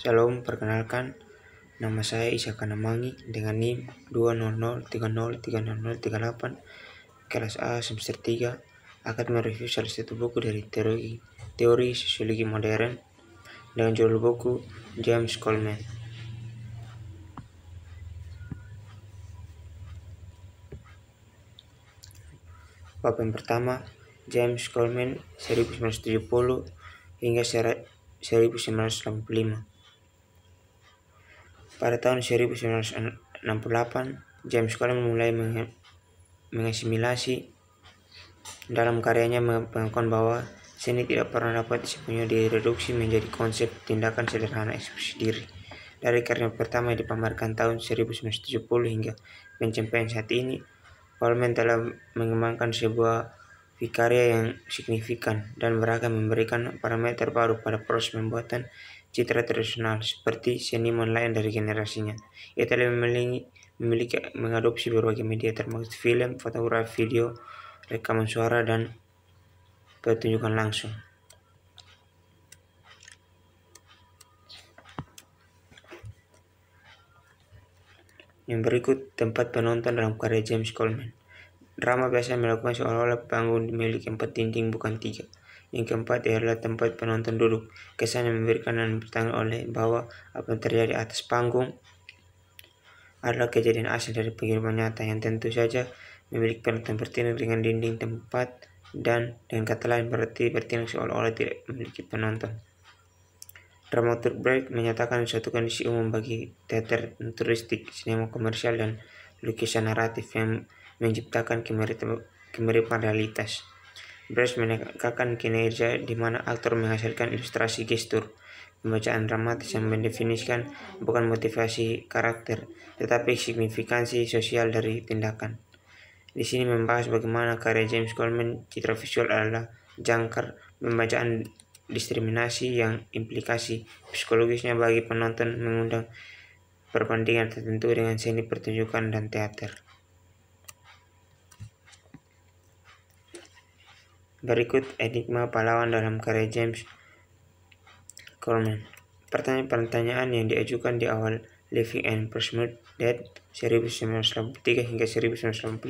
Shalom, perkenalkan nama saya Isyaka Kanamangi dengan NIM 200303038 kelas A semester 3 akan mereview salah satu buku dari teori, teori sosiologi modern dengan judul buku James Coleman. Bab yang pertama, James Coleman 1970 hingga 1985. Pada tahun 1968, James Collins mulai mengasimilasi dalam karyanya mengakukan bahwa seni tidak pernah dapat sepenuhnya direduksi menjadi konsep tindakan sederhana ekspresi diri. Dari karya pertama yang dipamerkan tahun 1970 hingga pencapaian saat ini, Coleman telah mengembangkan sebuah karya yang signifikan dan beragam memberikan parameter baru pada proses pembuatan citra tradisional seperti seni lain dari generasinya. Ia telah memiliki, memiliki mengadopsi berbagai media termasuk film, fotografi, video, rekaman suara, dan pertunjukan langsung. Yang berikut tempat penonton dalam karya James Coleman. Drama biasanya melakukan seolah-olah panggung memiliki empat dinding bukan tiga. Yang keempat ialah tempat penonton duduk. yang memberikan dan bertanggung oleh bahwa apa yang terjadi atas panggung adalah kejadian asli dari pengiriman nyata yang tentu saja memiliki penonton bertindak dengan dinding tempat dan dengan kata lain berarti bertindak seolah-olah tidak memiliki penonton. Dramaturg Break menyatakan suatu kondisi umum bagi teater turistik, sinema komersial, dan lukisan naratif yang menciptakan kemiripan realitas. Brush menekankan kinerja di mana aktor menghasilkan ilustrasi gestur. Pembacaan dramatis yang mendefinisikan bukan motivasi karakter, tetapi signifikansi sosial dari tindakan. Di sini membahas bagaimana karya James Coleman citra visual adalah jangkar pembacaan diskriminasi yang implikasi psikologisnya bagi penonton mengundang perbandingan tertentu dengan seni pertunjukan dan teater. Berikut enigma pahlawan dalam karya James Coleman. Pertanyaan-pertanyaan yang diajukan di awal Living and Pursuit Dead 1983 hingga 1985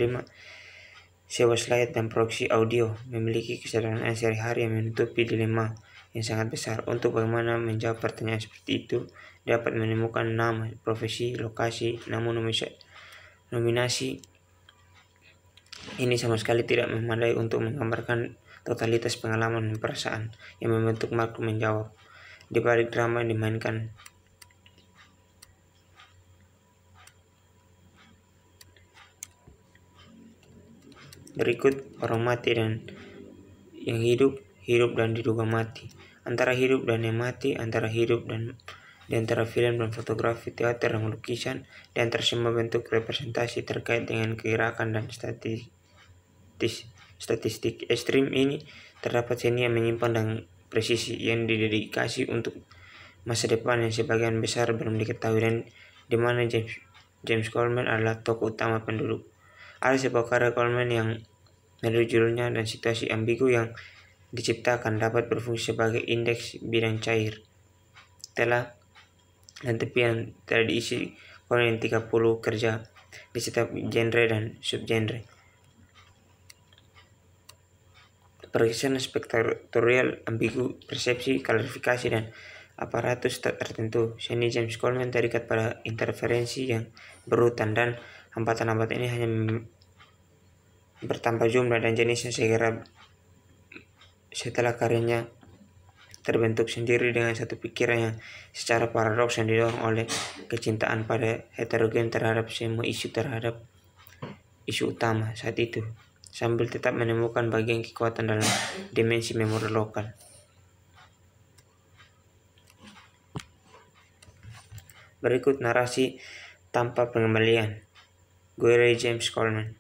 sewa slide dan proksi audio memiliki yang sehari-hari yang menutupi dilema yang sangat besar untuk bagaimana menjawab pertanyaan seperti itu dapat menemukan nama, profesi, lokasi, namun nominasi ini sama sekali tidak memadai untuk menggambarkan totalitas pengalaman dan perasaan yang membentuk makhluk menjawab. Di balik drama yang dimainkan, Berikut orang mati dan yang hidup, hidup dan diduga mati. Antara hidup dan yang mati, antara hidup dan di antara film dan fotografi teater dan lukisan, dan antara semua bentuk representasi terkait dengan gerakan dan statistik, statistik ekstrim ini, terdapat seni yang menyimpan dan presisi yang didedikasi untuk masa depan yang sebagian besar belum diketahui dan di mana James, James Coleman adalah tokoh utama penduduk. Ada sebuah karya Coleman yang menurut judulnya dan situasi ambigu yang diciptakan dapat berfungsi sebagai indeks bidang cair. Telah dan tepian telah diisi kurang 30 kerja di setiap genre dan subgenre. Pergeseran spektatorial, ambigu, persepsi, klarifikasi, dan aparatus tertentu. Seni James Coleman terikat pada interferensi yang berurutan dan hambatan-hambatan ini hanya bertambah jumlah dan jenisnya segera setelah karyanya terbentuk sendiri dengan satu pikiran yang secara paradoks yang didorong oleh kecintaan pada heterogen terhadap semua isu terhadap isu utama saat itu sambil tetap menemukan bagian kekuatan dalam dimensi memori lokal. Berikut narasi tanpa pengembalian. Guerre James Coleman.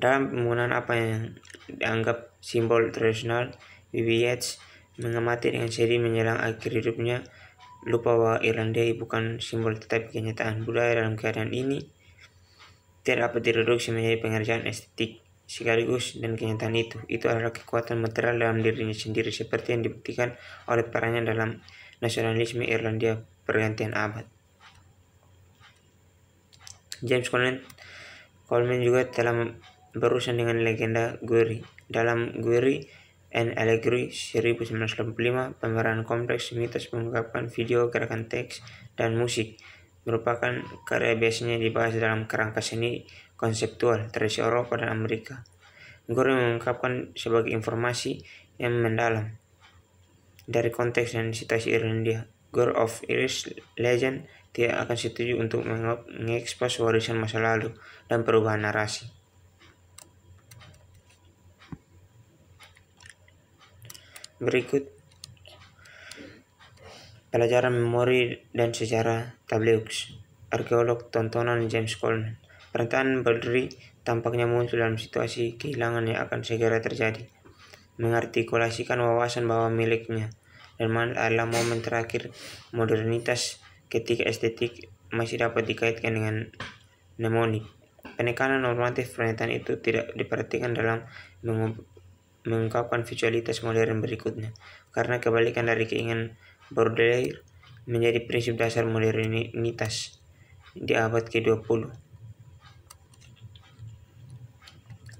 Dalam penggunaan apa yang dianggap simbol tradisional, B.B. Yeats mengamati dengan seri menyerang akhir hidupnya lupa bahwa Irlandia bukan simbol tetapi kenyataan budaya dalam keadaan ini tidak dapat direduksi menjadi pengerjaan estetik sekaligus dan kenyataan itu itu adalah kekuatan material dalam dirinya sendiri seperti yang dibuktikan oleh perannya dalam nasionalisme Irlandia pergantian abad James Coleman, Coleman juga telah berurusan dengan legenda Guri dalam Guri and Allegri 1985, pemeran kompleks mitos mengungkapkan video, gerakan teks, dan musik merupakan karya biasanya dibahas dalam kerangka seni konseptual tradisi Eropa dan Amerika. Guru mengungkapkan sebagai informasi yang mendalam dari konteks dan situasi Irlandia. Gore of Irish Legend tidak akan setuju untuk mengekspos warisan masa lalu dan perubahan narasi. Berikut pelajaran memori dan sejarah Tablux, arkeolog tontonan James Coleman. Rentan berdiri tampaknya muncul dalam situasi kehilangan yang akan segera terjadi. Mengartikulasikan wawasan bahwa miliknya dan mana adalah momen terakhir modernitas ketika estetik masih dapat dikaitkan dengan mnemonik. Penekanan normatif pernyataan itu tidak diperhatikan dalam mengungkapkan visualitas modern berikutnya, karena kebalikan dari keinginan Baudelaire menjadi prinsip dasar modernitas di abad ke-20.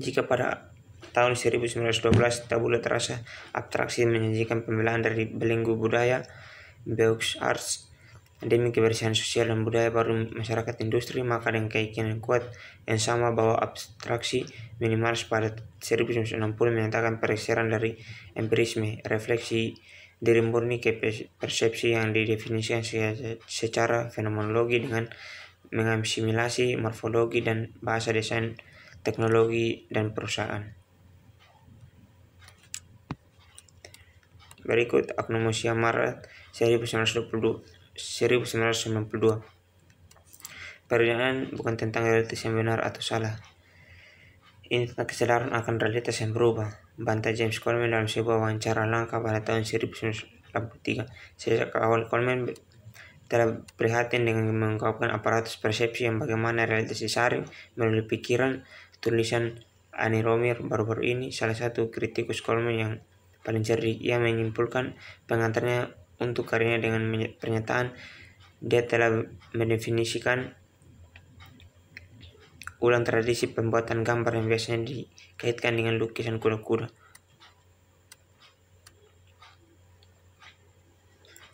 Jika pada tahun 1912 tabula terasa abstraksi menyajikan pembelahan dari belenggu budaya, Beaux Arts Demi kebersihan sosial dan budaya baru masyarakat industri, maka dengan keyakinan kuat yang sama bahwa abstraksi minimalis pada 1960 menyatakan pergeseran dari empirisme, refleksi diri murni ke persepsi yang didefinisikan secara fenomenologi dengan mengasimilasi morfologi dan bahasa desain teknologi dan perusahaan. Berikut Agnomosia Maret 1922 1992. Perbedaan bukan tentang realitas yang benar atau salah. Ini tentang kesadaran akan realitas yang berubah. Bantah James Coleman dalam sebuah wawancara langka pada tahun 1983. Sejak awal Coleman telah prihatin dengan mengungkapkan aparatus persepsi yang bagaimana realitas disaring melalui pikiran tulisan Annie Romir baru-baru ini salah satu kritikus Coleman yang paling cerdik ia menyimpulkan pengantarnya untuk karyanya dengan pernyataan dia telah mendefinisikan ulang tradisi pembuatan gambar yang biasanya dikaitkan dengan lukisan kura-kura.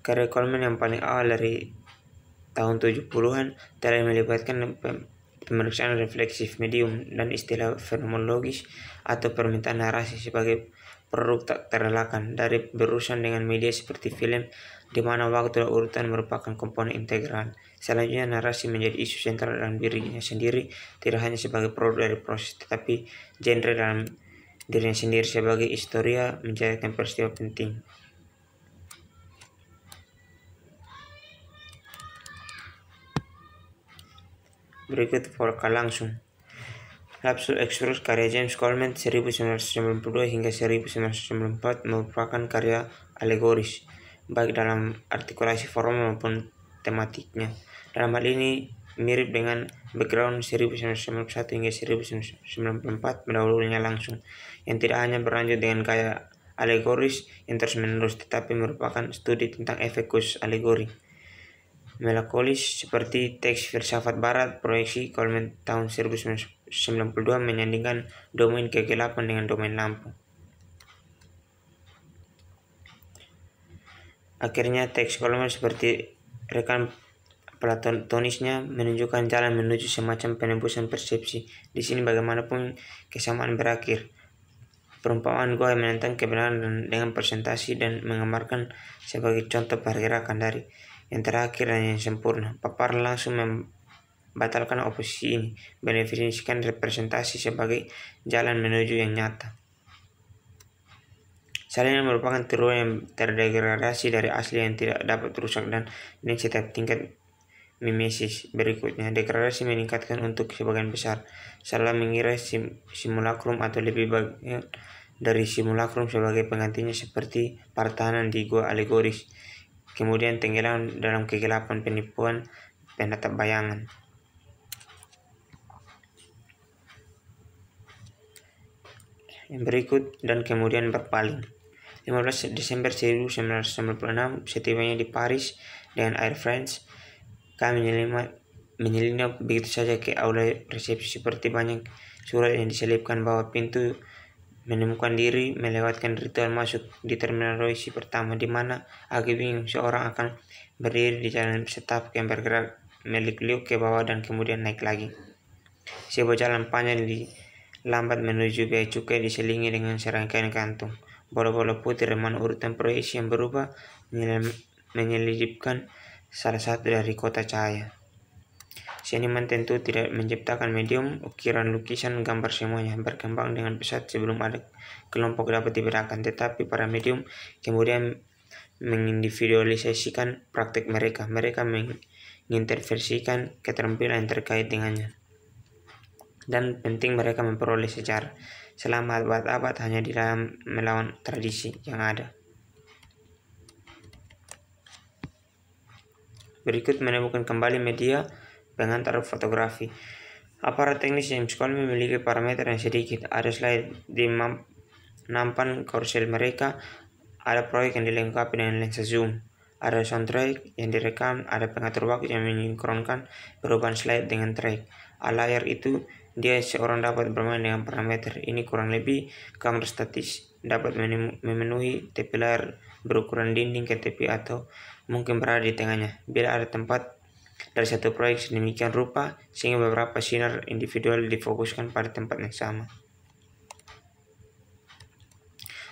Karya Coleman yang paling awal dari tahun 70-an telah melibatkan pemeriksaan refleksif medium dan istilah fenomenologis atau permintaan narasi sebagai perlu tak terelakkan dari berurusan dengan media seperti film, di mana waktu dan urutan merupakan komponen integral. Selanjutnya, narasi menjadi isu sentral dalam dirinya sendiri, tidak hanya sebagai produk dari proses, tetapi genre dalam dirinya sendiri sebagai historia menjadikan peristiwa penting. Berikut polka langsung. Lapsus-Exodus karya James Coleman 1992 hingga 1994 merupakan karya alegoris, baik dalam artikulasi forum maupun tematiknya. Dalam hal ini mirip dengan background 1991 hingga 1994 mendahulunya langsung, yang tidak hanya berlanjut dengan karya alegoris yang terus menerus tetapi merupakan studi tentang efekus alegori melakolis seperti teks filsafat barat proyeksi Coleman tahun 1992 menyandingkan domain kegelapan dengan domain lampu. Akhirnya teks Coleman seperti rekan platonisnya menunjukkan jalan menuju semacam penembusan persepsi. Di sini bagaimanapun kesamaan berakhir. Perumpamaan gua menentang kebenaran dengan presentasi dan mengemarkan sebagai contoh pergerakan dari yang terakhir dan yang sempurna, papar langsung membatalkan oposisi ini, mendefinisikan representasi sebagai jalan menuju yang nyata. Salin merupakan teroris yang terdegradasi dari asli yang tidak dapat rusak dan ini setiap tingkat mimesis berikutnya. Degradasi meningkatkan untuk sebagian besar. Salah mengira sim simulacrum atau lebih bagian dari simulakrum sebagai penggantinya seperti pertahanan di gua alegoris kemudian tenggelam dalam kegelapan penipuan penatap bayangan. Yang berikut dan kemudian berpaling. 15 Desember 1996, setibanya di Paris dengan Air France, kami menyelinap, menyelinap begitu saja ke aula resepsi seperti banyak surat yang diselipkan bahwa pintu menemukan diri melewatkan ritual masuk di terminal Roisi pertama di mana Aki bingung seorang akan berdiri di jalan setap yang bergerak milik liuk ke bawah dan kemudian naik lagi. Sebuah jalan panjang di lambat menuju bea cukai diselingi dengan serangkaian kantung. Bola-bola putih reman urutan proyeksi yang berubah menyelidipkan salah satu dari kota cahaya. Seniman tentu tidak menciptakan medium, ukiran, lukisan, gambar semuanya berkembang dengan pesat sebelum ada kelompok dapat diberakan. tetapi para medium kemudian mengindividualisasikan praktik mereka. Mereka menginterversikan keterampilan yang terkait dengannya. Dan penting mereka memperoleh secara selama abad-abad hanya di dalam melawan tradisi yang ada. Berikut menemukan kembali media pengantar fotografi. Aparat teknis James Cole memiliki parameter yang sedikit. Ada slide di nampan korsel mereka, ada proyek yang dilengkapi dengan lensa zoom, ada soundtrack yang direkam, ada pengatur waktu yang menyinkronkan perubahan slide dengan track. Al layar itu, dia seorang dapat bermain dengan parameter. Ini kurang lebih kamera statis dapat memenuhi tepi layar berukuran dinding ke tepi atau mungkin berada di tengahnya. Bila ada tempat dari satu proyek sedemikian rupa sehingga beberapa sinar individual difokuskan pada tempat yang sama.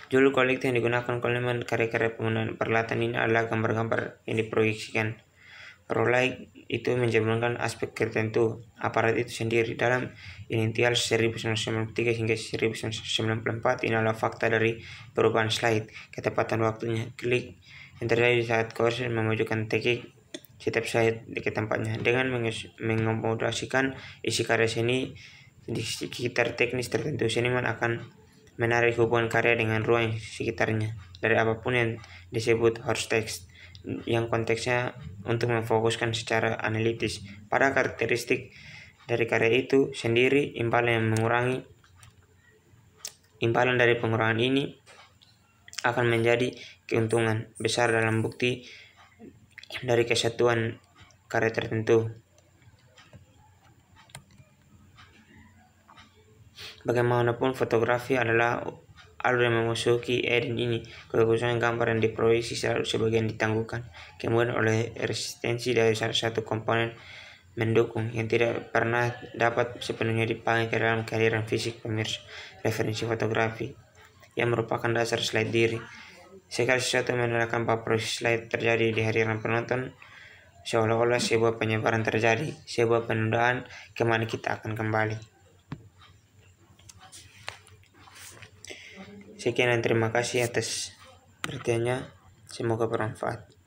Judul kolektif yang digunakan Coleman karya-karya penggunaan peralatan ini adalah gambar-gambar yang diproyeksikan. Rolai itu mencerminkan aspek tertentu aparat itu sendiri dalam initial 1993 hingga 1994 ini adalah fakta dari perubahan slide ketepatan waktunya klik yang terjadi saat kursi memajukan teknik kitab saya di tempatnya dengan mengomodasikan isi karya seni di sekitar teknis tertentu seniman akan menarik hubungan karya dengan ruang sekitarnya dari apapun yang disebut horse text yang konteksnya untuk memfokuskan secara analitis pada karakteristik dari karya itu sendiri imbalan yang mengurangi imbalan dari pengurangan ini akan menjadi keuntungan besar dalam bukti dari kesatuan karya tertentu. Bagaimanapun fotografi adalah alur yang memasuki Eden ini, kekhususan gambar yang diproyeksi selalu sebagian ditangguhkan, kemudian oleh resistensi dari salah satu komponen mendukung yang tidak pernah dapat sepenuhnya dipakai ke dalam kehadiran fisik pemirsa referensi fotografi yang merupakan dasar slide diri jika sesuatu menandakan bahwa proses lain terjadi di hari yang penonton seolah-olah sebuah penyebaran terjadi, sebuah penundaan kemana kita akan kembali. Sekian dan terima kasih atas perhatiannya. Semoga bermanfaat.